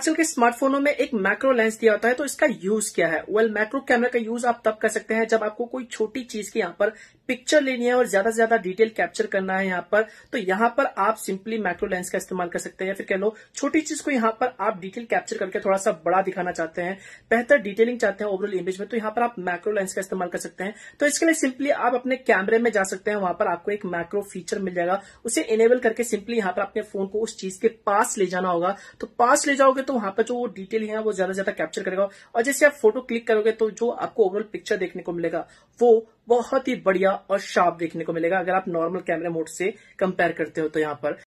आजकल के स्मार्टफोनों में एक मैक्रो लेंस दिया होता है तो इसका यूज क्या है वेल मैक्रो कैमरा का यूज आप तब कर सकते हैं जब आपको कोई छोटी चीज की यहाँ पर पिक्चर लेनी है और ज्यादा से ज्यादा डिटेल कैप्चर करना है यहाँ पर तो यहाँ पर आप सिंपली मैक्रो लेंस का इस्तेमाल कर सकते हैं या फिर कह लो छोटी चीज को यहाँ पर आप डिटेल कैप्चर करके थोड़ा सा बड़ा दिखाना चाहते हैं बेहतर डिटेलिंग चाहते हैं ओवरऑल इमेज में तो यहाँ पर आप मैक्रो लेंस का इस्तेमाल कर सकते हैं तो इसके लिए सिंपली आप अपने कैमरे में जा सकते हैं वहां पर आपको एक मैक्रो फीचर मिल जाएगा उसे इनेबल करके सिंपली यहाँ पर अपने फोन को उस चीज के पास ले जाना होगा तो पास ले जाओगे तो तो वहां पर जो डिटेल है वो ज्यादा ज्यादा कैप्चर करेगा और जैसे आप फोटो क्लिक करोगे तो जो आपको ओवरऑल पिक्चर देखने को मिलेगा वो बहुत ही बढ़िया और शार्प देखने को मिलेगा अगर आप नॉर्मल कैमरा मोड से कंपेयर करते हो तो यहाँ पर